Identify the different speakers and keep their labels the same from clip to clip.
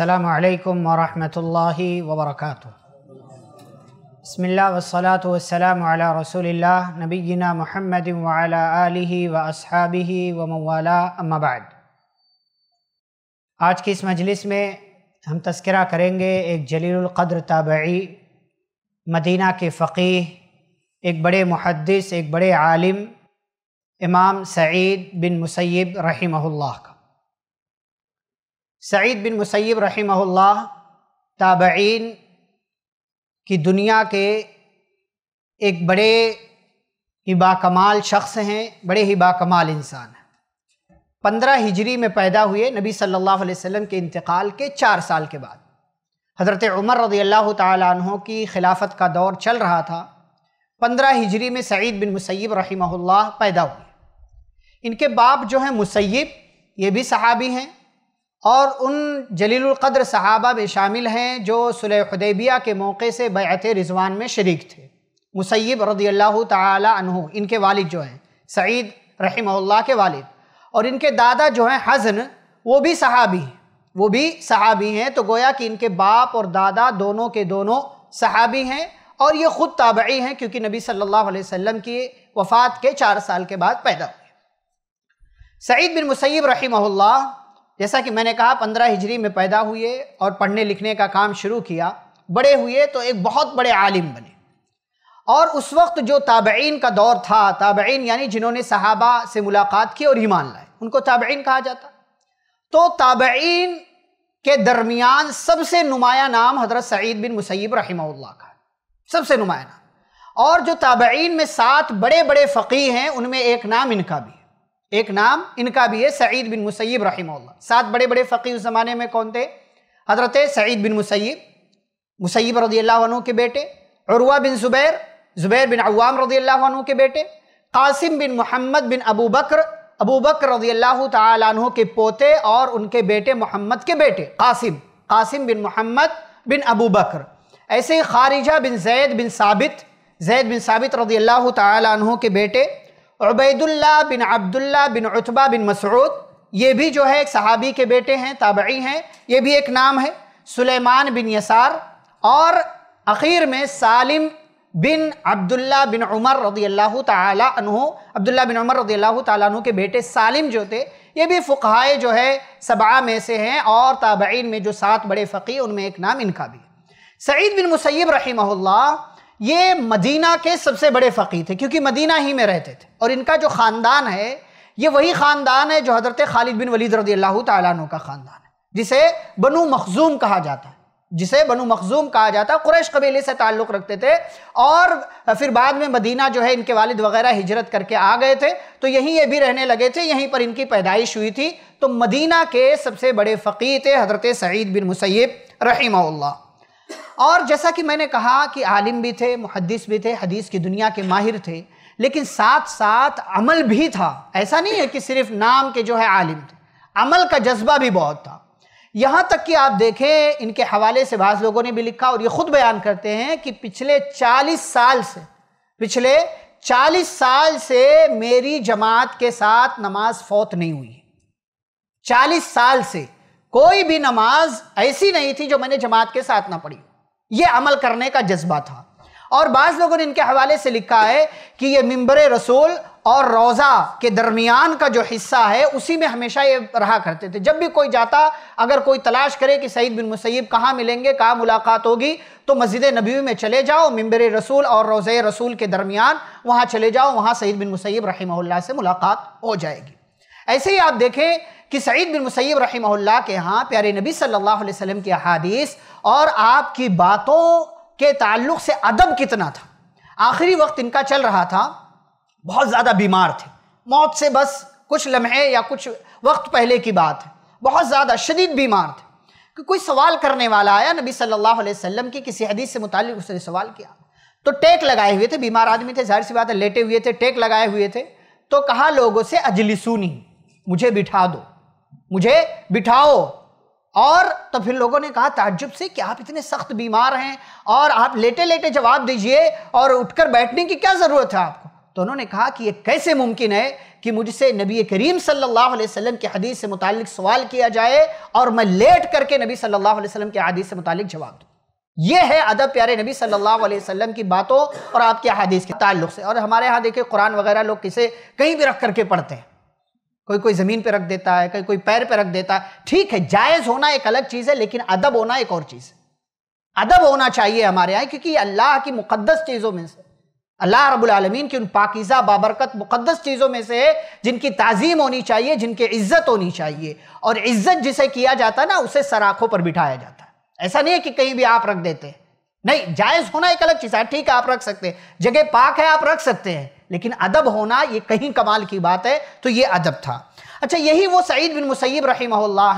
Speaker 1: अल्लाम वरहमतुल्लाहि वबरकातु बसमिल्ला वसलात वसलाम अला रसूलिल्ला नबीना महमद वाला आलिही व असहाबिही व أما अम्माबाद आज की इस मजलिस में हम तस्करा करेंगे एक जलील क़द्र ताबी मदीना के फ़कीह एक बड़े मुहदस एक बड़े आलिम इमाम सईद बिन मुसैब रही का सईद बिन मुसैब रहीमहुल्लाह ताबीन की दुनिया के एक बड़े हिबा कमाल शख्स हैं बड़े हिबा कमाल इंसान हैं पंद्रह हिजरी में पैदा हुए नबी सल्लल्लाहु अलैहि वसल्लम के इंतकाल के चार साल के बाद हज़रत उमर रजी अल्लाह तहों की खिलाफत का दौर चल रहा था पंद्रह हिजरी में सईद बिन मुसैब रहीमहुल्लाह पैदा हुए इनके बाप जो हैं मुसैब ये भी सहाबी हैं और उन जलीलकद्र सहाबा में शामिल हैं जो सुलहदैबिया के मौके से बैत रिजवान में शरीक थे मुसैब रदी अल्लाह तहु इनके वालिद जो हैं सईद रहीम के वालिद और इनके दादा जो हैं हज़न वो भी सहाबी हैं वो भी सहाबी हैं तो गोया कि इनके बाप और दादा दोनों के दोनों सहाबी हैं और ये ख़ुद ताबड़ी हैं क्योंकि नबी सल्लल्लाहु अलैहि वसल्लम की वफ़ात के चार साल के बाद पैदा हुए सईद बिन मुसैब रही जैसा कि मैंने कहा पंद्रह हिजरी में पैदा हुए और पढ़ने लिखने का काम शुरू किया बड़े हुए तो एक बहुत बड़े आलिम बने और उस वक्त जो ताबेन का दौर था ताबेन यानी जिन्होंने सहाबा से मुलाकात की और ईमान लाए उनको ताबेन कहा जाता तो ताबेन के दरमियान सबसे नुमाया नाम हजरत सईद बिन मुसैब रही का सबसे नुमाया नाम और जो ताबेन में सात बड़े बड़े फ़कीह हैं उनमें एक नाम इनका भी एक नाम इनका भी है सईद बिन मुसैब रहीम सात बड़े बड़े फ़कीर उस ज़माने में कौन थे हज़रत सईद बिन मुसैब मुसैब रजी अल्लाह के बेटे उर्वा बिन ज़ुबैर ज़ुबैर बिन अवाम रजी अल्लाह के बेटे कासिम बिन मोहम्मद बिन अबू बकर अबू बकर रजी अल्लाह तहों के पोते और उनके बेटे मोहम्मद के बेटे कासिम कासिम बिन मोहम्मद बिन अबू बकर ऐसे ही खारिजा बिन जैद बिन साबित जैद बिन साबित रजी अल्लाह तहों के बेटे उबैदुल्ला बिन अब्दुल्ला बिन उतबा बिन मसरूद ये भी जो है एक सहाबी के बेटे हैं ताबई हैं ये भी एक नाम है सुलेमान बिन यसार और अखीर में सालिम बिन अब्दुल्ला बिन उमर रदी अल्लाह अब्दुल्ला बिन उमर रदी अल्लाह तु के बेटे सालिम जो थे ये भी फ़ुकाए जो है सबा में से हैं और ताबईन में जो सात बड़े फ़कीर उनमें एक नाम इनका भी सईद बिन मुसैब रही ये मदीना के सबसे बड़े फ़कीर थे क्योंकि मदीना ही में रहते थे और इनका जो ख़ानदान है ये वही ख़ानदान है जो हज़रत खालिद बिन वलीद रदी अल्लाह तु का ख़ानदान है जिसे बनु मखजूम कहा जाता है जिसे बनु मखजूम कहा जाता है कुरैश कबीले से ताल्लुक़ रखते थे और फिर बाद में मदीना जो है इनके वालिद वगैरह हिजरत करके आ गए थे तो यहीं ये भी रहने लगे थे यहीं पर इनकी पैदाइश हुई थी तो मदीना के सबसे बड़े फ़कीर थे हज़रत सईद बिन मुसैब रही और जैसा कि मैंने कहा कि आलिम भी थे मुहदस भी थे हदीस की दुनिया के माहिर थे लेकिन साथ साथ अमल भी था ऐसा नहीं है कि सिर्फ नाम के जो है आलिम थे अमल का जज्बा भी बहुत था यहाँ तक कि आप देखें इनके हवाले से बाज़ लोगों ने भी लिखा और ये ख़ुद बयान करते हैं कि पिछले चालीस साल से पिछले चालीस साल से मेरी जमात के साथ नमाज फौत नहीं हुई चालीस साल से कोई भी नमाज ऐसी नहीं थी जो मैंने जमात के साथ ना पढ़ी ये अमल करने का जज्बा था और बाज़ लोगों ने इनके हवाले से लिखा है कि ये मिम्बर रसूल और रोज़ा के दरमियान का जो हिस्सा है उसी में हमेशा ये रहा करते थे जब भी कोई जाता अगर कोई तलाश करे कि सईद बिन मुसैब कहाँ मिलेंगे कहाँ मुलाकात होगी तो मस्जिद नबी में चले जाओ मिम्बर रसूल और रोज़े रसूल के दरमियान वहाँ चले जाओ वहाँ सईद बिन मुसैब रही से मुलाकात हो जाएगी ऐसे ही आप देखें कि सईद बिन मुसैब रही के यहाँ प्यारे नबी सल्लल्लाहु अलैहि वसल्लम की अहादीस और आपकी बातों के ताल्लुक से अदब कितना था आखिरी वक्त इनका चल रहा था बहुत ज़्यादा बीमार थे मौत से बस कुछ लम्हे या कुछ वक्त पहले की बात है बहुत ज़्यादा शदीद बीमार थे कि कोई सवाल करने वाला आया नबी सल्लल्लाहु अलैहि वसल्लम की किसी हदीस से मुतल उसने सवाल किया तो टेक लगाए हुए थे बीमार आदमी थे जाहिर सी बात है लेटे हुए थे टेक लगाए हुए थे तो कहा लोगों से अजलिसूनी मुझे बिठा दो मुझे बिठाओ और तो फिर लोगों ने कहा ताज्जुब से कि आप इतने सख्त बीमार हैं और आप लेटे लेटे जवाब दीजिए और उठकर बैठने की क्या ज़रूरत है आपको तो उन्होंने कहा कि ये कैसे मुमकिन है कि मुझसे नबी करीम सल्लल्लाहु अलैहि वसल्लम के हदीस से मुतालिक सवाल किया जाए और मैं लेट करके नबी सल्लल्लाहु अलैहि वसल्लम के हदीस से मुतालिक जवाब दूँ ये है अदब प्यारे नबी सल्लल्लाहु अलैहि वसल्लम की बातों और आपके हदीस के ताल्लुक से और हमारे यहाँ देखिए कुरान वगैरह लोग किसे कहीं भी रख करके पढ़ते हैं कोई कोई ज़मीन पे रख देता है कोई कोई पैर पे रख देता है ठीक है जायज़ होना एक अलग चीज़ है लेकिन अदब होना एक और चीज़ है अदब होना चाहिए हमारे यहाँ क्योंकि अल्लाह की मुकदस चीज़ों में से अल्लाह रब्बुल आलमीन की उन पाकिज़ा बाबरकत मुकदस चीज़ों में से है जिनकी ताज़ीम होनी चाहिए जिनकी इज्जत होनी चाहिए और इज्जत जिसे किया जाता है ना उसे सराखों पर बिठाया जाता है ऐसा नहीं है कि कहीं भी आप रख देते नहीं जायज़ होना एक अलग चीज़ है ठीक है आप रख सकते हैं जगह पाक है आप रख सकते हैं लेकिन अदब होना ये कहीं कमाल की बात है तो ये अदब था अच्छा यही वो सईद बिन मुसैब रही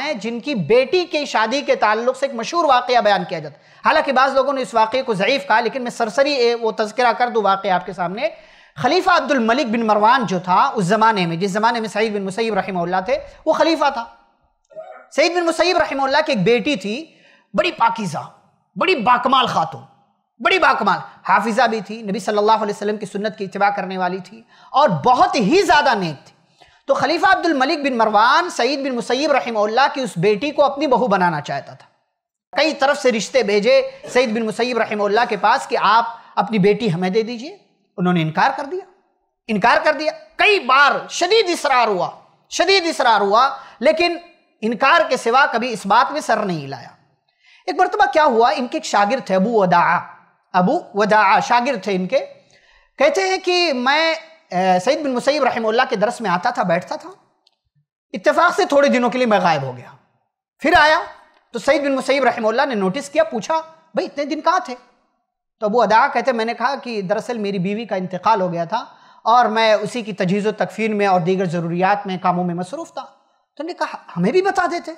Speaker 1: हैं जिनकी बेटी की शादी के ताल्लुक से एक मशहूर वाकया बयान किया जाता हालांकि बाज़ लोगों ने इस वाक़े को ज़यीफ़ कहा लेकिन मैं सरसरी वो तस्करा कर दूँ वाक़ आपके सामने खलीफा अब्दुल मलिक बिन मरवान जो था उस ज़माने में जिस ज़माने में सईद बिन मुसैब रही थे वो खलीफा था सईद बिन मुसैब रही की एक बेटी थी बड़ी पाकिज़ा बड़ी बाकमाल खातून बड़ी बाकमाल हाफिज़ा भी थी नबी सल्लल्लाहु अलैहि वसल्लम की सुन्नत की इतवा करने वाली थी और बहुत ही ज़्यादा नेक थी तो खलीफा अब्दुल मलिक बिन मरवान सईद बिन मुसैब रहीमल्ला की उस बेटी को अपनी बहू बनाना चाहता था कई तरफ से रिश्ते भेजे सईद बिन मुसैब रहीमल्ला के पास कि आप अपनी बेटी हमें दे दीजिए उन्होंने इनकार कर दिया इनकार कर दिया कई बार शदीद इसरार हुआ शदीद इसरार हुआ लेकिन इनकार के सिवा कभी इस बात में सर नहीं लाया एक मरतबा क्या हुआ इनके एक शागिर थे अबू अदा अबू वदा शागिर थे इनके कहते हैं कि मैं सईद बिन मुसैब रहमल्ला के दरस में आता था बैठता था इत्तेफाक से थोड़े दिनों के लिए मैं गायब हो गया फिर आया तो सईद बिन मुसैब रहमल्ला ने नोटिस किया पूछा भाई इतने दिन कहाँ थे तो अबू अदा कहते मैंने कहा कि दरअसल मेरी बीवी का इंतकाल हो गया था और मैं उसी की तजीज़ तकफीन में और दीगर ज़रूरियात में कामों में मसरूफ़ था तो उन्होंने कहा हमें भी बता देते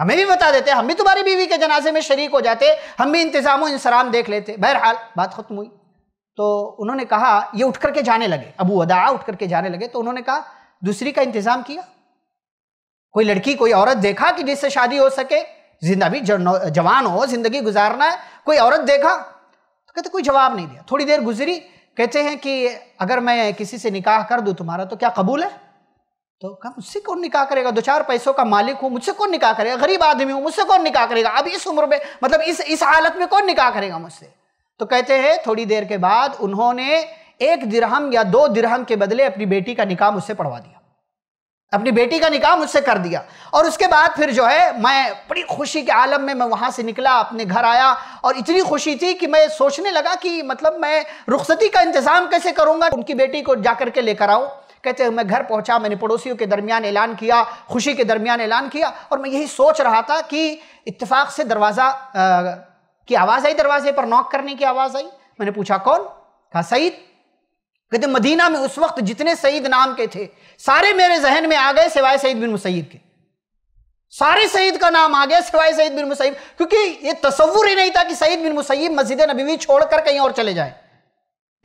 Speaker 1: हमें भी बता देते हम भी तुम्हारी बीवी के जनाजे में शरीक हो जाते हम भी इंतजाम इंसराम देख लेते बहरहाल बात ख़त्म हुई तो उन्होंने कहा ये उठ करके जाने लगे अबू अदा उठ करके जाने लगे तो उन्होंने कहा दूसरी का इंतज़ाम किया कोई लड़की कोई औरत देखा कि जिससे शादी हो सके जिंदा भी जवान हो जिंदगी गुजारना है कोई औरत देखा तो कहते कोई जवाब नहीं दिया थोड़ी देर गुजरी कहते हैं कि अगर मैं किसी से निकाह कर दूं तुम्हारा तो क्या कबूल है तो कहा मुझसे कौन निकाह करेगा दो चार पैसों का मालिक हूँ मुझसे कौन निकाह करेगा गरीब आदमी हूँ मुझसे कौन निकाह करेगा अब इस उम्र में मतलब इस इस हालत में कौन निकाह करेगा मुझसे तो कहते हैं थोड़ी देर के बाद उन्होंने एक दिरहम या दो दिरहम के बदले अपनी बेटी का निकाह मुझसे पढ़वा दिया अपनी बेटी का निकाह मुझसे कर दिया और उसके बाद फिर जो है मैं बड़ी खुशी के आलम में मैं वहाँ से निकला अपने घर आया और इतनी खुशी थी कि मैं सोचने लगा कि मतलब मैं रुखसती का इंतज़ाम कैसे करूँगा उनकी बेटी को जाकर के लेकर आऊँ कहते हैं मैं घर पहुंचा मैंने पड़ोसियों के दरमियान ऐलान किया खुशी के दरमियान ऐलान किया और मैं यही सोच रहा था कि इतफाक़ से दरवाज़ा की आवाज़ आई दरवाजे पर नॉक करने की आवाज़ आई मैंने पूछा कौन कहा सईद कहते मदीना में उस वक्त जितने सईद नाम के थे सारे मेरे जहन में आ गए सिवाय सईद बिन मुसैद के सारे सईद का नाम आ गया सिवाय सईद बिन मुसैब क्योंकि ये तस्वुर ही नहीं था कि सईद बिन मुसैब मस्जिद नबीवी छोड़कर कहीं और चले जाए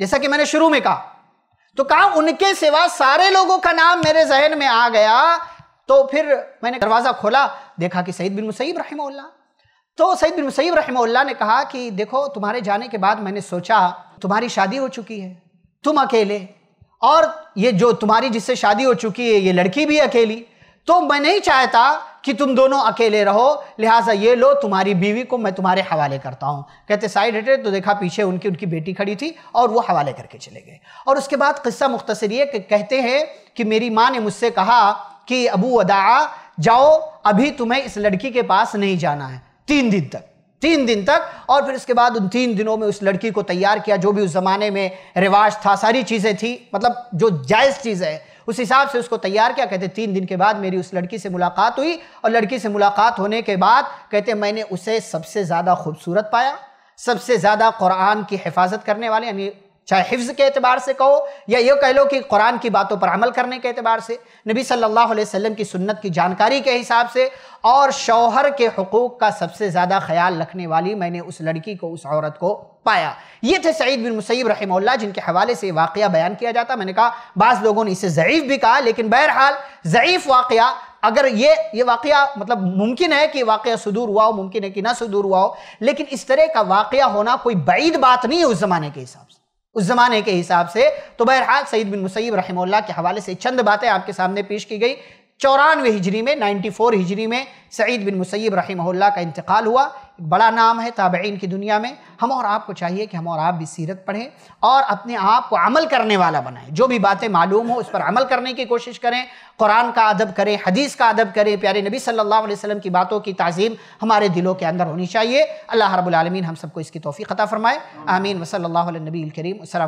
Speaker 1: जैसा कि मैंने शुरू में कहा तो कहा उनके सिवा सारे लोगों का नाम मेरे जहन में आ गया तो फिर मैंने दरवाज़ा खोला देखा कि सईद बिन मुसैब रही तो सईद बिन मुसैब रही ने कहा कि देखो तुम्हारे जाने के बाद मैंने सोचा तुम्हारी शादी हो चुकी है तुम अकेले और ये जो तुम्हारी जिससे शादी हो चुकी है ये लड़की भी अकेली तो मैं नहीं चाहता कि तुम दोनों अकेले रहो लिहाजा ये लो तुम्हारी बीवी को मैं तुम्हारे हवाले करता हूँ कहते साइड हटे तो देखा पीछे उनकी उनकी बेटी खड़ी थी और वो हवाले करके चले गए और उसके बाद किस्सा मुख्तर ये कि कहते हैं कि मेरी माँ ने मुझसे कहा कि अबू अदा जाओ अभी तुम्हें इस लड़की के पास नहीं जाना है तीन दिन तक तीन दिन तक और फिर उसके बाद उन तीन दिनों में उस लड़की को तैयार किया जो भी उस ज़माने में रिवाज था सारी चीज़ें थी मतलब जो जायज़ चीज़ है उस हिसाब से उसको तैयार किया कहते तीन दिन के बाद मेरी उस लड़की से मुलाकात हुई और लड़की से मुलाकात होने के बाद कहते मैंने उसे सबसे ज़्यादा खूबसूरत पाया सबसे ज़्यादा कुरान की हिफाजत करने वाले यानी चाहे हिफ्ज के अतबार से कहो या ये कह लो कि कुरान की बातों पर अमल करने के अतबार से नबी सल्लल्लाहु अलैहि वसल्लम की सुन्नत की जानकारी के हिसाब से और शौहर के हकूक़ का सबसे ज़्यादा ख्याल रखने वाली मैंने उस लड़की को उस औरत को पाया ये थे सईद बिन मुसैब रहमल्ला जिनके हवाले से वाक़ बयान किया जाता मैंने कहा बाज़ लोगों ने इसे ज़यीफ़ भी कहा लेकिन बहरहाल ज़यीफ़ वाक़ अगर ये ये वाक़ मतलब मुमकिन है कि वाक़ सुदूर हुआ हो मुमकिन है कि ना सुदूर हुआ हो लेकिन इस तरह का वाक़ होना कोई बईद बात नहीं है उस ज़माने के हिसाब उस ज़माने के हिसाब से तो बहरहाल सईद बिन मुसैब रहमल्ला के हवाले से चंद बातें आपके सामने पेश की गई चौरानवे हिजरी में 94 हिजरी में सईद बिन मुसैब रही का इंतकाल हुआ बड़ा नाम है ताबेन की दुनिया में हम और आपको चाहिए कि हम और आप भी सीरत पढ़ें और अपने आप को अमल करने वाला बनाएं जो भी बातें मालूम हो उस पर अमल करने की कोशिश करें कुरान का अदब करें हदीस का अदब करें प्यारे नबी सल्लल्लाहु अलैहि वसल्लम की बातों की तज़ीम हमारे दिलों के अंदर होनी चाहिए अल्लाह रबालमीन हम सबको इसकी तोफ़ी ख़ता फ़रमाए आमीन वसल्ला नबी करीम असल